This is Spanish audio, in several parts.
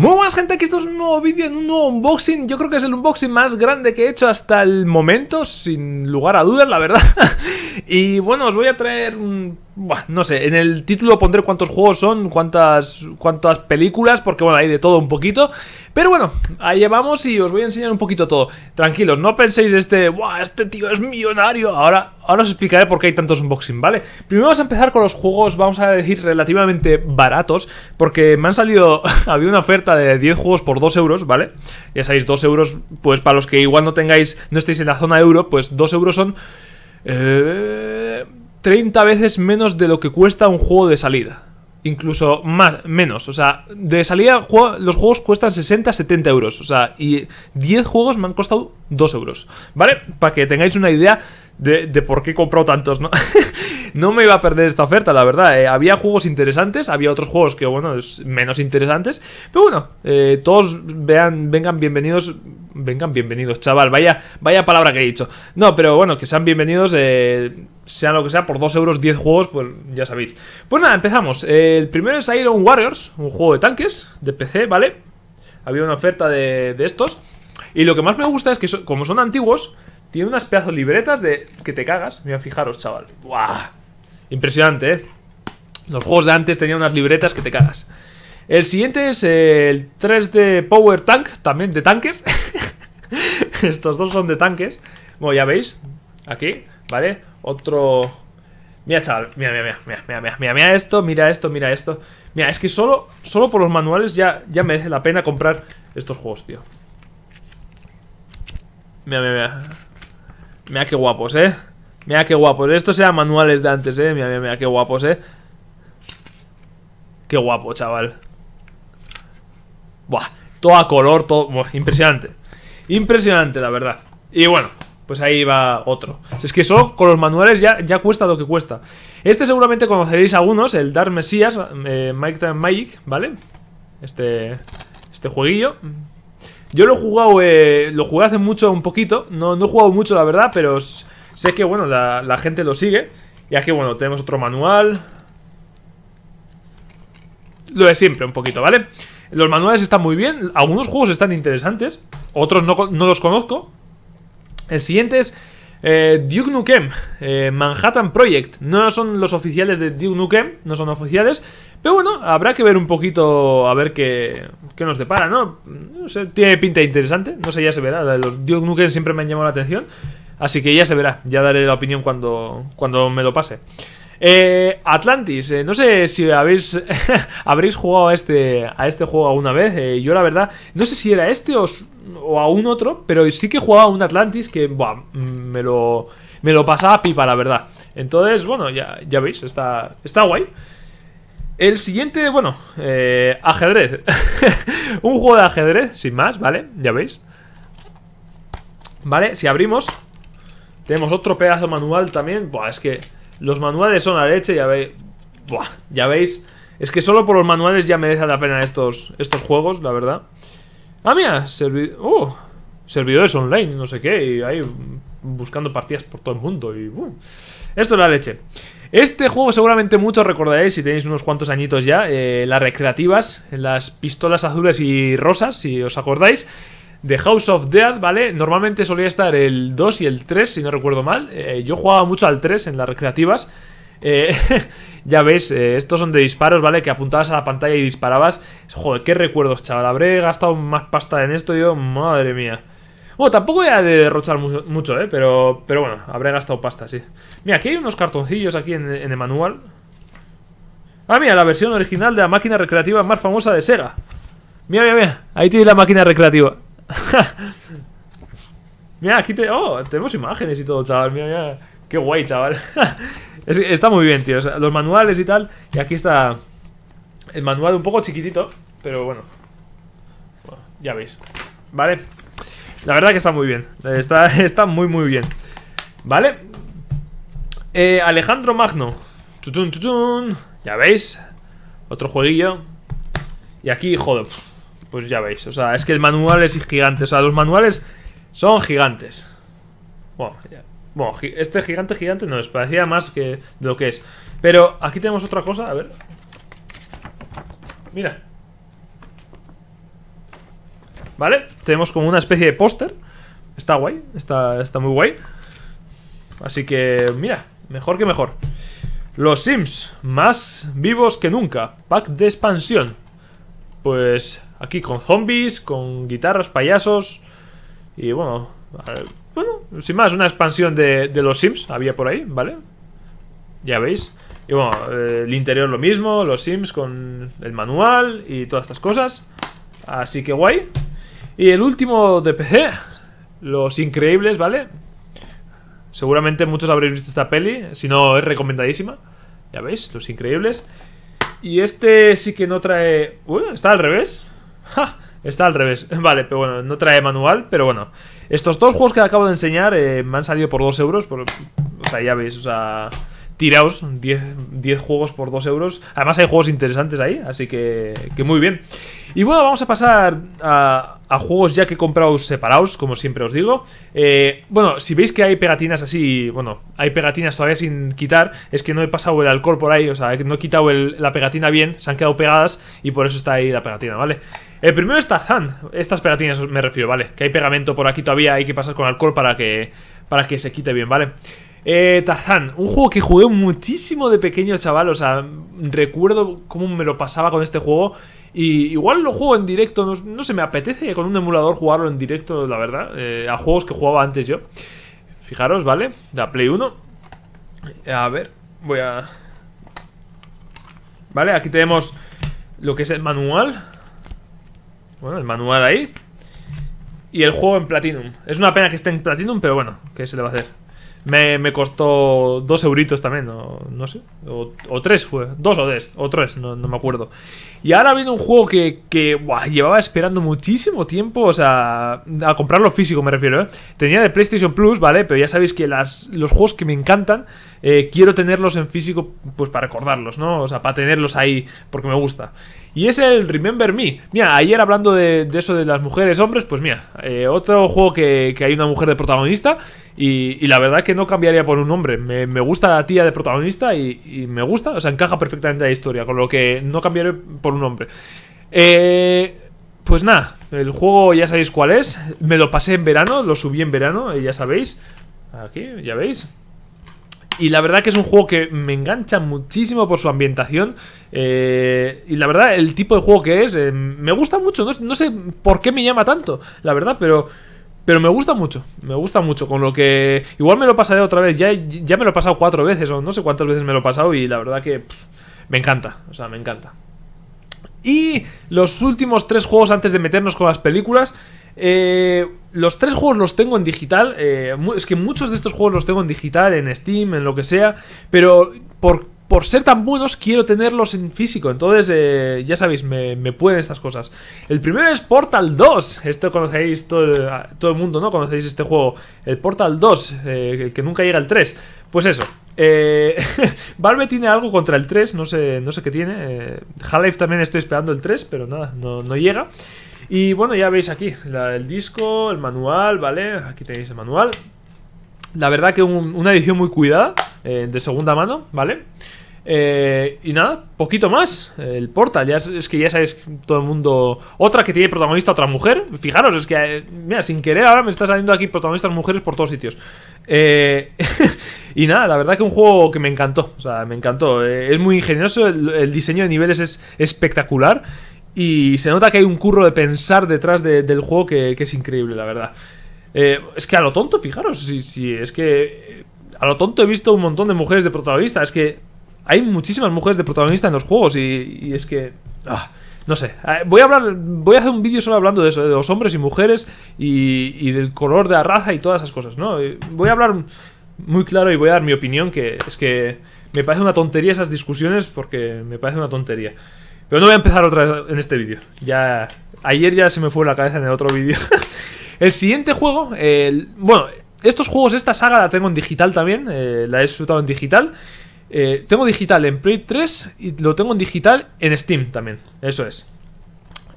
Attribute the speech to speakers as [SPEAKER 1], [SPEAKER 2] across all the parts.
[SPEAKER 1] Muy buenas gente, aquí esto es un nuevo vídeo, en un nuevo unboxing Yo creo que es el unboxing más grande que he hecho hasta el momento Sin lugar a dudas, la verdad Y bueno, os voy a traer un no sé, en el título pondré cuántos juegos son, cuántas, cuántas películas, porque bueno, hay de todo un poquito. Pero bueno, ahí vamos y os voy a enseñar un poquito todo. Tranquilos, no penséis este, Buah, este tío es millonario. Ahora, ahora os explicaré por qué hay tantos unboxing, ¿vale? Primero vamos a empezar con los juegos, vamos a decir, relativamente baratos, porque me han salido, había una oferta de 10 juegos por 2 euros, ¿vale? Ya sabéis, 2 euros, pues para los que igual no tengáis, no estéis en la zona euro, pues 2 euros son... Eh 30 veces menos de lo que cuesta un juego de salida. Incluso más, menos. O sea, de salida los juegos cuestan 60, 70 euros. O sea, y 10 juegos me han costado 2 euros. ¿Vale? Para que tengáis una idea de, de por qué he comprado tantos, ¿no? no me iba a perder esta oferta, la verdad. Eh, había juegos interesantes, había otros juegos que, bueno, es menos interesantes. Pero bueno, eh, todos vean, vengan bienvenidos. Vengan bienvenidos, chaval. Vaya, vaya palabra que he dicho. No, pero bueno, que sean bienvenidos. Eh, sea lo que sea, por 2 euros 10 juegos, pues ya sabéis. Pues nada, empezamos. el primero es Iron Warriors, un juego de tanques, de PC, ¿vale? Había una oferta de, estos. Y lo que más me gusta es que, como son antiguos, tiene unas pedazos libretas de que te cagas. Mira, fijaros, chaval. ¡Buah! Impresionante, ¿eh? Los juegos de antes tenían unas libretas que te cagas. El siguiente es el 3D Power Tank, también de tanques. Estos dos son de tanques. Como ya veis, aquí, ¿vale? Otro... Mira, chaval, mira, mira, mira, mira, mira, mira, esto, mira esto, mira esto. Mira, es que solo, solo por los manuales ya, ya merece la pena comprar estos juegos, tío. Mira, mira, mira. Mira qué guapos, ¿eh? Mira qué guapo, Estos eran manuales de antes, eh. Mira, mira, mira, qué guapos, eh. Qué guapo, chaval. Buah, todo a color, todo. impresionante. Impresionante, la verdad. Y bueno, pues ahí va otro. Es que eso, con los manuales ya, ya cuesta lo que cuesta. Este seguramente conoceréis algunos, el Dark Messias, eh, Mike Time Magic, ¿vale? Este. Este jueguillo. Yo lo he jugado, eh, lo jugué hace mucho, un poquito. No, no he jugado mucho, la verdad, pero. Sé que, bueno, la, gente lo sigue. Ya que, bueno, tenemos otro manual. Lo de siempre, un poquito, ¿vale? Los manuales están muy bien. Algunos juegos están interesantes. Otros no, los conozco. El siguiente es eh, Duke Nukem. Eh, Manhattan Project. No son los oficiales de Duke Nukem. No son oficiales. Pero bueno, habrá que ver un poquito a ver qué, qué nos depara, ¿no? No tiene pinta interesante. No sé, ya se verá. Los Duke Nukem siempre me han llamado la atención. Así que ya se verá, ya daré la opinión cuando, cuando me lo pase. Eh, Atlantis, eh, no sé si habéis habréis jugado a este, a este juego alguna vez. Eh, yo la verdad, no sé si era este o, a un otro, pero sí que jugaba a un Atlantis que me, lo, me lo pasaba pipa, la verdad. Entonces, bueno, ya, ya veis, está, está guay. El siguiente, bueno, ajedrez. un juego de ajedrez, sin más, ¿vale? Ya veis. ¿Vale? Si abrimos, tenemos otro pedazo manual también. Buah, es que los manuales son la leche, ya veis. Buah, ya veis. Es que solo por los manuales ya merecen la pena estos, estos juegos, la verdad. Ah, mira, uh, servidores online, no sé qué, y ahí buscando partidas por todo el mundo. Y, uh. Esto es la leche. Este juego seguramente muchos recordaréis si tenéis unos cuantos añitos ya, eh, las recreativas, las pistolas azules y rosas, si os acordáis de House of Death, ¿vale? Normalmente solía estar el 2 y el 3, si no recuerdo mal. Eh, yo jugaba mucho al 3 en las recreativas. Eh, ya veis, eh, estos son de disparos, ¿vale? Que apuntabas a la pantalla y disparabas. Joder, qué recuerdos, chaval. Habré gastado más pasta en esto yo, madre mía. Bueno, tampoco voy a derrochar mucho, ¿eh? Pero, pero bueno, habré gastado pasta, sí. Mira, aquí hay unos cartoncillos aquí en, en el manual. Ah, mira, la versión original de la máquina recreativa más famosa de Sega. Mira, mira, mira. Ahí tiene la máquina recreativa. mira, aquí oh, tenemos imágenes y todo, chaval. Mira, mira. Qué guay, chaval. está muy bien, tío. los manuales y tal. Y aquí está el manual un poco chiquitito, pero bueno. ya veis. Vale. La verdad que está muy bien. Eh, está, está muy, muy bien. Vale. Eh, Alejandro Magno. Ya veis. Otro jueguillo. Y aquí, joder pues ya veis. O sea, es que el manual es gigante. O sea, los manuales son gigantes. Bueno, este gigante, gigante no les parecía más que lo que es. Pero aquí tenemos otra cosa, a ver. Mira. ¿Vale? Tenemos como una especie de póster. Está guay, está, está muy guay. Así que, mira, mejor que mejor. Los Sims, más vivos que nunca. Pack de expansión pues aquí con zombies, con guitarras, payasos y bueno, bueno, sin más, una expansión de, los Sims había por ahí, ¿vale? Ya veis. Y bueno, el interior lo mismo, los Sims con el manual y todas estas cosas. Así que guay. Y el último de PC, Los Increíbles, ¿vale? Seguramente muchos habréis visto esta peli, si no es recomendadísima. Ya veis, Los Increíbles. Y este sí que no trae... está al revés. Está al revés. Vale, pero bueno, no trae manual, pero bueno. Estos dos juegos que acabo de enseñar eh, me han salido por 2 euros. Por... O sea, ya veis, o sea tiraos 10, juegos por 2 euros. Además hay juegos interesantes ahí, así que, que muy bien. Y bueno, vamos a pasar a, a juegos ya que comprado separados, como siempre os digo. Eh, bueno, si veis que hay pegatinas así, bueno, hay pegatinas todavía sin quitar, es que no he pasado el alcohol por ahí, o sea, no he quitado la pegatina bien, se han quedado pegadas y por eso está ahí la pegatina, ¿vale? El primero está Zan, estas pegatinas me refiero, ¿vale? Que hay pegamento por aquí todavía, hay que pasar con alcohol para que, para que se quite bien, ¿vale? vale eh, Tazán, un juego que jugué muchísimo de pequeño, chaval. O sea, recuerdo cómo me lo pasaba con este juego. Y igual lo juego en directo, no, se me apetece con un emulador jugarlo en directo, la verdad. Eh, a juegos que jugaba antes yo. Fijaros, ¿vale? La Play 1. A ver, voy a... Vale, aquí tenemos lo que es el manual. Bueno, el manual ahí. Y el juego en Platinum. Es una pena que esté en Platinum, pero bueno, ¿qué se le va a hacer? Me, costó dos euritos también, no, no sé. O, tres fue. Dos o tres, o tres, no, no me acuerdo. Y ahora viene un juego que, que llevaba esperando muchísimo tiempo, o sea, a comprarlo físico me refiero. ¿eh? Tenía de PlayStation Plus, ¿vale? Pero ya sabéis que las, los juegos que me encantan eh, quiero tenerlos en físico pues para recordarlos, ¿no? O sea, para tenerlos ahí porque me gusta. Y es el Remember Me. Mira, ayer hablando de, eso de las mujeres, hombres, pues mira, eh, otro juego que, hay una mujer de protagonista y, la verdad que no cambiaría por un hombre. Me, gusta la tía de protagonista y, y, me gusta, o sea, encaja perfectamente la historia, con lo que no cambiaré por un hombre. Eh, pues nada, el juego ya sabéis cuál es. Me lo pasé en verano, lo subí en verano, ya sabéis. Aquí, ya veis, y la verdad que es un juego que me engancha muchísimo por su ambientación. Eh, y la verdad, el tipo de juego que es, eh, me gusta mucho. No, sé por qué me llama tanto, la verdad, pero... Pero me gusta mucho, me gusta mucho, con lo que igual me lo pasaré otra vez, ya, ya me lo he pasado cuatro veces o no sé cuántas veces me lo he pasado y la verdad que me encanta, o sea, me encanta. Y los últimos tres juegos antes de meternos con las películas, eh, los tres juegos los tengo en digital. Eh, es que muchos de estos juegos los tengo en digital, en Steam, en lo que sea. Pero por, por ser tan buenos, quiero tenerlos en físico. Entonces, eh, ya sabéis, me, pueden estas cosas. El primero es Portal 2. Esto conocéis todo el, mundo, ¿no? Conocéis este juego. El Portal 2, eh, el que nunca llega al 3. Pues eso. Valve tiene algo contra el 3, no sé, no sé qué tiene. Half-Life también estoy esperando el 3, pero nada, no, no llega. Y bueno, ya veis aquí el disco, el manual, ¿vale? Aquí tenéis el manual. La verdad que una edición muy cuidada, eh, de segunda mano, ¿vale? Eh, y nada, poquito más. El Portal, ya es, que ya sabéis todo el mundo. Otra que tiene protagonista, otra mujer. Fijaros, es que, eh, mira, sin querer ahora me está saliendo aquí protagonistas mujeres por todos sitios. y nada, la verdad que un juego que me encantó. O sea, me encantó. es muy ingenioso, el diseño de niveles es espectacular. Y se nota que hay un curro de pensar detrás del juego que, es increíble, la verdad. Eh, es que a lo tonto, fijaros, si, es que eh, a lo tonto he visto un montón de mujeres de protagonista. Es que hay muchísimas mujeres de protagonista en los juegos y, es que... Ah, no sé, eh, voy a hablar, voy a hacer un vídeo solo hablando de eso, de los hombres y mujeres y, y, del color de la raza y todas esas cosas, ¿no? Voy a hablar muy claro y voy a dar mi opinión, que es que me parece una tontería esas discusiones porque me parece una tontería. Pero no voy a empezar otra vez en este vídeo. Ya. Ayer ya se me fue la cabeza en el otro vídeo. el siguiente juego. bueno, estos juegos, esta saga la tengo en digital también. Eh, la he disfrutado en digital. Eh, tengo digital en Play 3 y lo tengo en digital en Steam también. Eso es.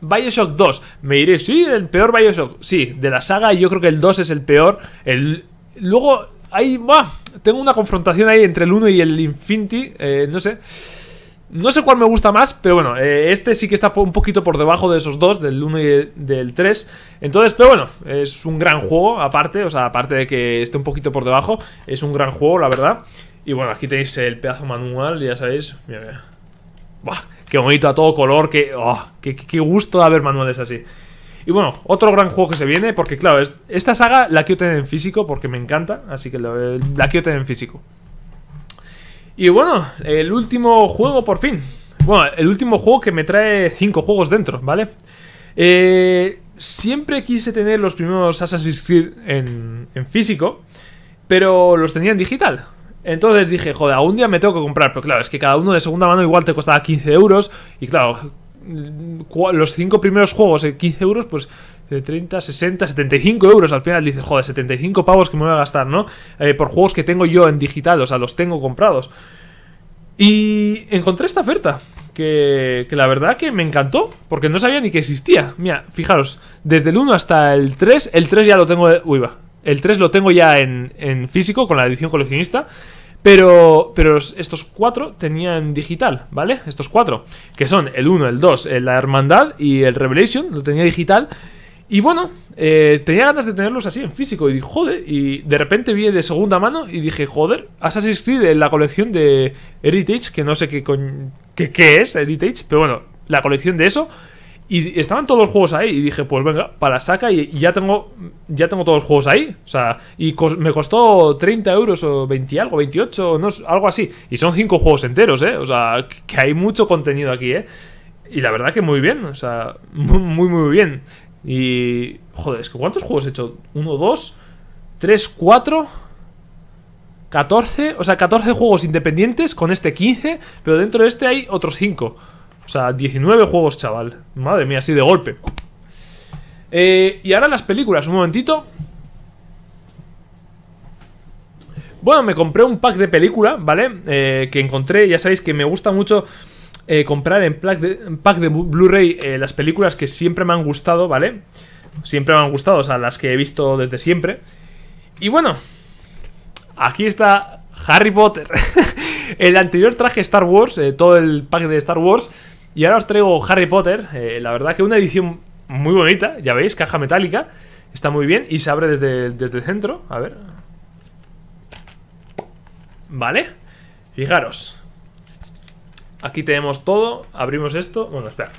[SPEAKER 1] Bioshock 2. Me diréis, sí, el peor Bioshock. Sí, de la saga yo creo que el 2 es el peor. El... Luego, ahí va. Tengo una confrontación ahí entre el 1 y el Infinity. Eh, no sé. No sé cuál me gusta más, pero bueno, eh, este sí que está un poquito por debajo de esos dos, del 1 y del 3. Entonces, pero bueno, es un gran juego, aparte, o sea, aparte de que esté un poquito por debajo, es un gran juego, la verdad. Y bueno, aquí tenéis el pedazo manual, ya sabéis. qué bonito a todo color, que. Oh, qué, qué gusto de haber manuales así. Y bueno, otro gran juego que se viene, porque claro, esta saga la quiero tener en físico porque me encanta, así que la quiero tener en físico. Y bueno, el último juego por fin. Bueno, el último juego que me trae cinco juegos dentro, ¿vale? Eh, siempre quise tener los primeros Assassin's Creed en, físico, pero los tenía en digital. Entonces dije, joder, algún día me tengo que comprar. Pero claro, es que cada uno de segunda mano igual te costaba 15 euros. Y claro, mm, los cinco primeros juegos en 15 euros, pues de 30, 60, 75 euros. Al final Dice, joder, 75 pavos que me voy a gastar, ¿no? Eh, por juegos que tengo yo en digital, o sea, los tengo comprados. Y encontré esta oferta. Que, la verdad que me encantó, porque no sabía ni que existía. Mira, fijaros, desde el 1 hasta el 3, el 3 ya lo tengo... Uy, El 3 lo tengo ya en, físico, con la edición coleccionista. Pero, pero estos cuatro tenían digital, ¿vale? Estos cuatro, que son el 1, el 2, la Hermandad y el Revelation, lo tenía digital. Y bueno, eh, tenía ganas de tenerlos así en físico. Y dije, joder. Y de repente vi de segunda mano y dije, joder, Assassin's Creed en la colección de Heritage, que no sé qué, con... qué, es Heritage, pero bueno, la colección de eso. Y estaban todos los juegos ahí. Y dije, pues venga, para saca. Y, ya tengo ya tengo todos los juegos ahí. O sea, y me costó 30 euros o 20 algo, 28, no, algo así. Y son 5 juegos enteros, ¿eh? O sea, que hay mucho contenido aquí, ¿eh? Y la verdad que muy bien. O sea, muy, muy bien. Y. Joder, es que ¿cuántos juegos he hecho? 1, 2, 3, 4, 14. O sea, 14 juegos independientes con este 15, pero dentro de este hay otros 5. O sea, 19 juegos, chaval. Madre mía, así de golpe. Eh, y ahora las películas, un momentito. Bueno, me compré un pack de película, ¿vale? Eh, que encontré, ya sabéis que me gusta mucho eh, comprar en, de, pack de Blu-ray eh, las películas que siempre me han gustado, ¿vale? Siempre me han gustado, o sea, las que he visto desde siempre. Y bueno, aquí está Harry Potter. el anterior traje Star Wars, eh, todo el pack de Star Wars. Y ahora os traigo Harry Potter. la verdad que una edición muy bonita, ya veis, caja metálica. Está muy bien y se abre desde, desde el centro. A ver. Vale. Fijaros. Aquí tenemos todo. Abrimos esto. Bueno, espera.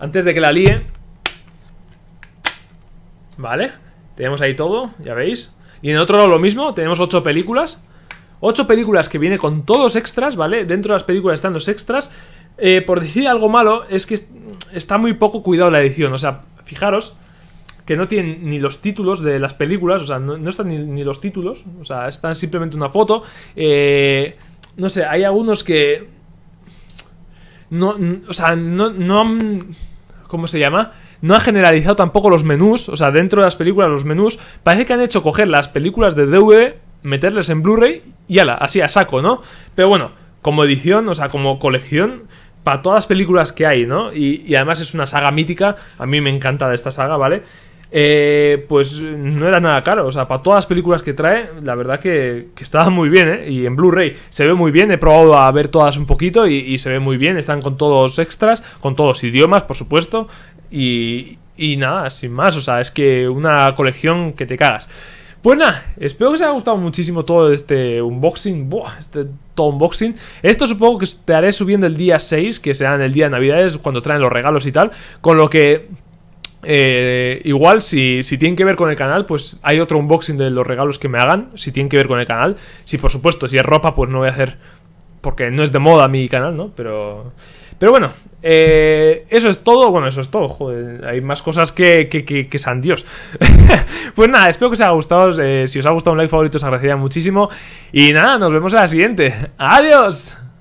[SPEAKER 1] Antes de que la líe. Vale. Tenemos ahí todo, ya veis. Y en otro lado lo mismo, tenemos ocho películas. Ocho películas que viene con todos extras, ¿vale? Dentro de las películas están los extras. Eh, por decir algo malo, es que está muy poco cuidado la edición. O sea, fijaros que no tienen ni los títulos de las películas, o sea, no, están ni, los títulos, o sea, están simplemente una foto. Eh, no sé, hay algunos que no, o sea, no, no han... ¿Cómo se llama? No ha generalizado tampoco los menús. O sea, dentro de las películas, los menús. Parece que han hecho coger las películas de DVD, meterles en Blu-ray y ala, así a saco, ¿no? Pero bueno, como edición, o sea, como colección, para todas las películas que hay, ¿no? Y, y, además es una saga mítica, a mí me encanta de esta saga, ¿vale? Eh, pues no era nada caro. O sea, para todas las películas que trae, la verdad que, que estaba muy bien, ¿eh? Y en Blu-ray se ve muy bien. He probado a ver todas un poquito y, se ve muy bien. Están con todos extras, con todos idiomas, por supuesto. Y, y nada, sin más. O sea, es que una colección que te cagas. Pues nada, espero que os haya gustado muchísimo todo este unboxing. Buah, este todo unboxing. Esto supongo que te haré subiendo el día 6, que será en el día de Navidades, cuando traen los regalos y tal. Con lo que eh, igual, si, tienen que ver con el canal, pues hay otro unboxing de los regalos que me hagan, si tienen que ver con el canal. Si por supuesto, si es ropa, pues no voy a hacer, porque no es de moda mi canal, ¿no? Pero, pero bueno, eh, eso es todo. Bueno, eso es todo. Joder, hay más cosas que, que, san Dios. pues nada, espero que os haya gustado. Eh, si os ha gustado un like favorito, os agradecería muchísimo. Y nada, nos vemos en la siguiente. ¡Adiós!